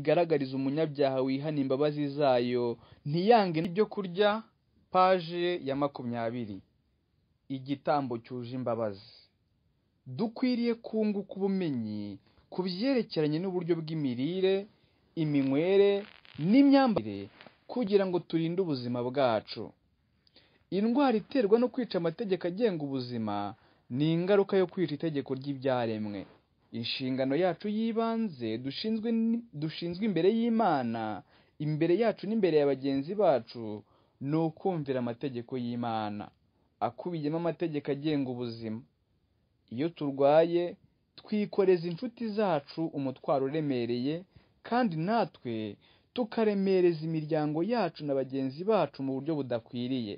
igaragariza umunyabyaha wihana imbabazi zayo ntiyange n'ibyo kurya paje ya makumyabiri igitambo cyuje imbabazi dukwiriye kunguka ubumenyi ku byerekeranye n'uburyo bw'imirire iminywere n'imyambarire kugira ngo turinde ubuzima bwacu indwara iterwa no kwica amategeko agenga ubuzima ni ingaruka yo kwica itegeko ry'ibyaremwe inshingano yacu y'ibanze dushinzwe imbere y'imana imbere yacu n'imbere ya bagenzi bacu ni ukumvira amategeko y'imana akubiyemo amategeko agenga ubuzima iyo turwaye twikoreza inshuti zacu umutwaro uremereye kandi natwe tukaremereza imiryango yacu na bagenzi bacu mu buryo budakwiriye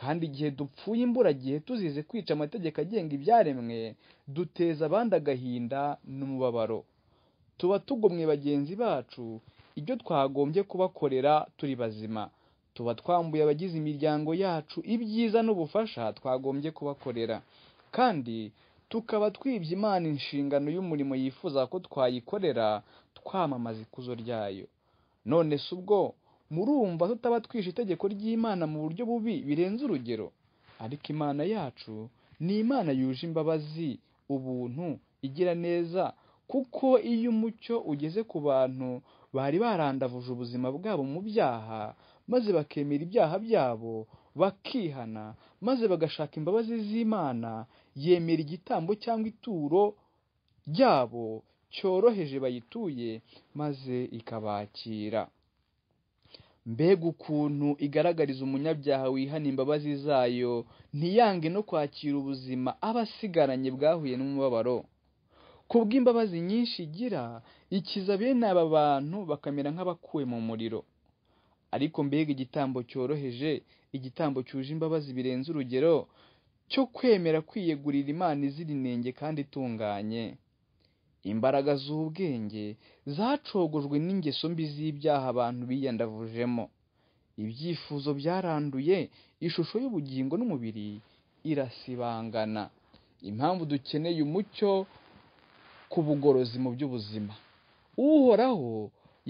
kandi igihe dupfuye imburagihe tuzize kwica amategeko agenga ibyaremwe duteza abandi agahinda n'umubabaro tuba tugomwe bagenzi bacu ibyo twagombye kubakorera turi bazima tuba twambuye abagize imiryango yacu ibyiza n'ubufasha twagombye kubakorera kandi tukaba twibye imana inshingano y'umurimo yifuza ko twayikorera twamamaza ikuzo ryayo none si ubwo murumva tutaba twishe itegeko ry'Imana mu buryo bubi birenze urugero ariko Imana yacu ni Imana yuje imbabazi ubuntu igira neza kuko iyo umucyo ugeze ku bantu bari barandavuje ubuzima bwabo mu byaha maze bakemera ibyaha byabo bakihana maze bagashaka imbabazi z'Imana yemera igitambo cyangwa ituro ryabo cyoroheje bayituye maze ikabakira mbega ukuntu igaragariza umunyabyaha wihana imbabazi zayo ntiyange no kwakira ubuzima aba asigaranye bwahuye n'umubabaro bw'imbabazi nyinshi igira ikiza bene aba bantu bakamera nk'abakuwe mu muriro ariko mbega igitambo cyoroheje igitambo cyuje imbabazi birenze urugero cyo kwemera kwiyegurira imana izira inenge kandi itunganye Imbaraga z'ubwenge zacogojwe n'ingeso mbi z'ibyaha abantu biyandavujemo. Ibyifuzo byaranduye, ishusho y'ubugingo n'umubiri irasibangana. Impamvu dukeneye umucyo ku bugorozi mu by'ubuzima. Uhoraho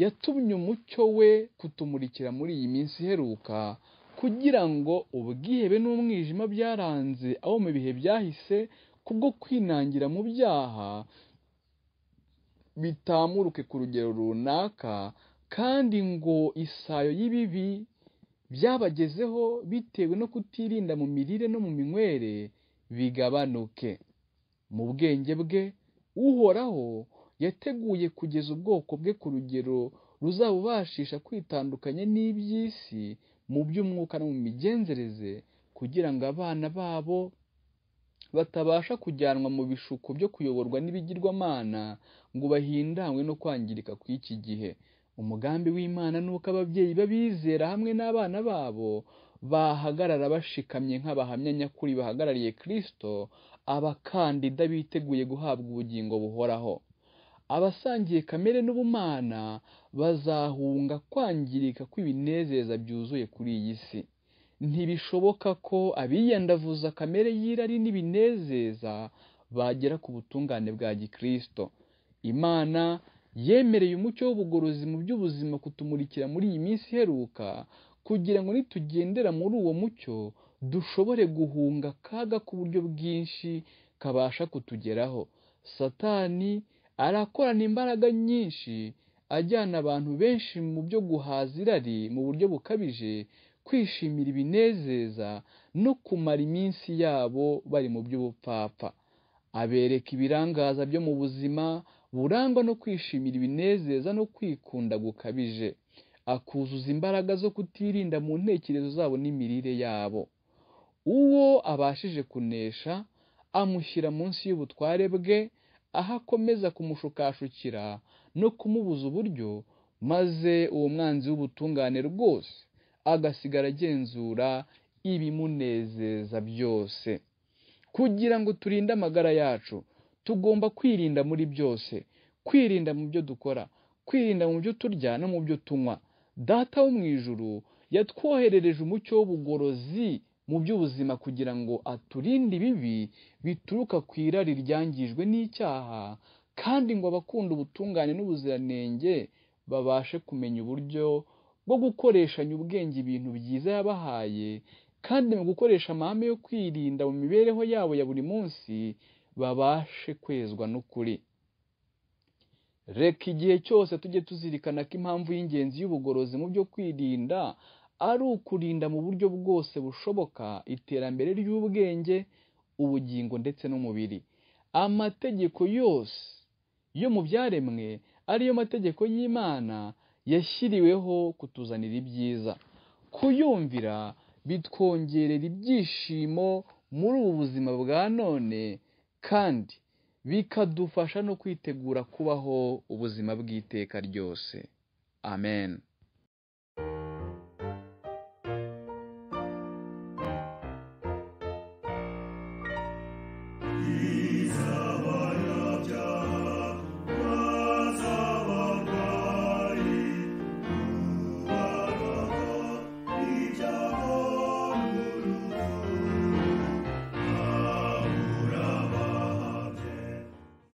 yatumye umucyo we kutumurikira muri iyi minsi iheruka, kugira ngo ubwihebe n'umwijima byaranze abo mu bihe byahise kubwo kwinangira mu byaha, bitamuruke ku rugero runaka kandi ngo isayo y'ibibi byabagezeho bitewe no kutirinda mu mirire no mu minywere bigabanuke mu bwenge bwe uhoraho yateguye kugeza ubwoko bwe ku rugero ruzabubashisha kwitandukanya n'iby'isi mu by'umwuka no mu migenzereze kugira ngo abana babo batabasha kujyanwa mu bishuko byo kuyoborwa n'ibigirwamana ngo bahindanwe no kwangirika kw'iki gihe umugambi w'imana ni uko ababyeyi b'abizera hamwe n'abana babo bahagarara bashikamye nk'abahamya nyakuri bahagarariye kirisito abakandida biteguye guhabwa ubugingo buhoraho abasangiye kamere n'ubumana bazahunga kwangirika kw'ibinezeza byuzuye kuri iyi si ntibishoboka ko abiyandavuza kamere y'irari n'ibinezeza bagera ku butungane bwa gikristo imana yemereye umucyo w'ubugorozi mu by'ubuzima kutumurikira muri iyi minsi iheruka kugira ngo nitugendera muri uwo mucyo dushobore guhunga akaga buryo bwinshi kabasha kutugeraho satani arakorana imbaraga nyinshi ajyana abantu benshi mu byo guhaza irari mu buryo bukabije kwishimira ibinezeza no kumara iminsi yabo bari mu by'ubupfapfa abereka ibirangaza byo mu buzima burangwa no kwishimira ibinezeza no kwikunda gukabije akuzuza imbaraga zo kutirinda mu ntekerezo zabo n'imirire yabo uwo abashije kunesha amushyira munsi y'ubutware bwe aho akomeza kumushukashukira no kumubuza uburyo maze uwo mwanzi w'ubutungane rwose agasigara agenzura ibimunezeza byose kugira ngo turinde amagara yacu tugomba kwirinda muri byose kwirinda mu byo dukora kwirinda mu byo turya no mu byo tunywa data wo mu ijuru yatwoherereje umucyo w'ubugorozi mu by'ubuzima kugira ngo aturinde ibibi bituruka ku irari ryangijwe n'icyaha kandi ngo abakunda ubutungane n'ubuziranenge babashe kumenya uburyo bwo gukoreshanya ubwenge ibintu byiza yabahaye kandi mu gukoresha amahame yo kwirinda mu mibereho yabo ya buri munsi babashe kwezwa n'ukuri reka igihe cyose tujye tuzirikana ko impamvu y'ingenzi y'ubugorozi mu byo kwirinda ari ukurinda mu buryo bwose bushoboka iterambere ry'ubwenge ubugingo ndetse n'umubiri amategeko yose yo mu byaremwe ariyo mategeko y'imana yashyiriweho kutuzanira ibyiza kuyumvira bitwongerera ibyishimo muri ubu buzima bwa none kandi bikadufasha no kwitegura kubaho ubuzima bw'iteka ryose amen